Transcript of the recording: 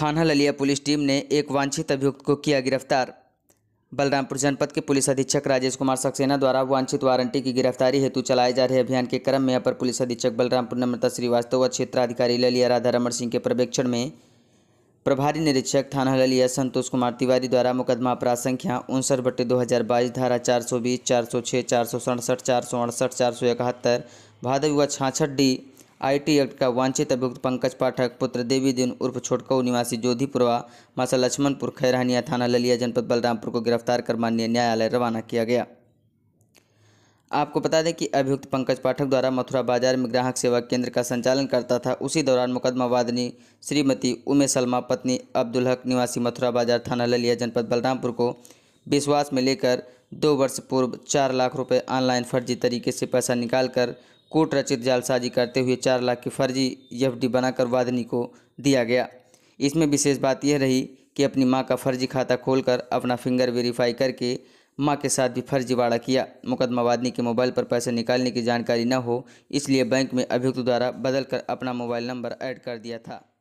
थाना ललिया police team ने एक वांछित अभियुक्त को किया गिरफ्तार बलरामपुर जनपद के पुलिस अधीक्षक राजेश कुमार सक्सेना द्वारा वांछित वारंटी की गिरफ्तारी हेतु चलाए जा रहे अभियान के क्रम में अपर पुलिस अधीक्षक बलरामपुर नम्रता श्रीवास्तव व क्षेत्राधिकारी ललिया राधारमण सिंह के पर्यवेक्षण में प्रभारी निरीक्षक थाना ललिया संतोष कुमार तिवारी द्वारा मुकदमा अपराध संख्या उनसठ बट्टे दो हज़ार बाईस धारा चार सौ बीस चार सौ छः चार सौ सड़सठ चार सौ अड़सठ चार सौ इकहत्तर भादव व छाछठ डी आईटी एक्ट का वांछित अभियुक्त पंकज पाठक पुत्र देवी दिन उर्फ छोटकऊ निवासी जोधीपुरवा मासा लक्ष्मणपुर खैरहानिया थाना ललिया जनपद बलरामपुर को गिरफ्तार कर माननीय न्यायालय रवाना किया गया आपको बता दें कि अभियुक्त पंकज पाठक द्वारा मथुरा बाजार में ग्राहक सेवा केंद्र का संचालन करता था उसी दौरान मुकदमा वादनी श्रीमती उमे सलमा पत्नी अब्दुल हक निवासी मथुरा बाजार थाना ललिया जनपद बलरामपुर को विश्वास में लेकर दो वर्ष पूर्व चार लाख रुपए ऑनलाइन फर्जी तरीके से पैसा निकालकर कोट रचित जालसाजी करते हुए चार लाख की फर्जी एफ बनाकर वादनी को दिया गया इसमें विशेष बात यह रही कि अपनी माँ का फर्जी खाता खोलकर अपना फिंगर वेरीफाई करके माँ के साथ भी फर्जीवाड़ा किया मुकदमा वादनी के मोबाइल पर पैसे निकालने की जानकारी न हो इसलिए बैंक में अभियुक्त द्वारा बदलकर अपना मोबाइल नंबर ऐड कर दिया था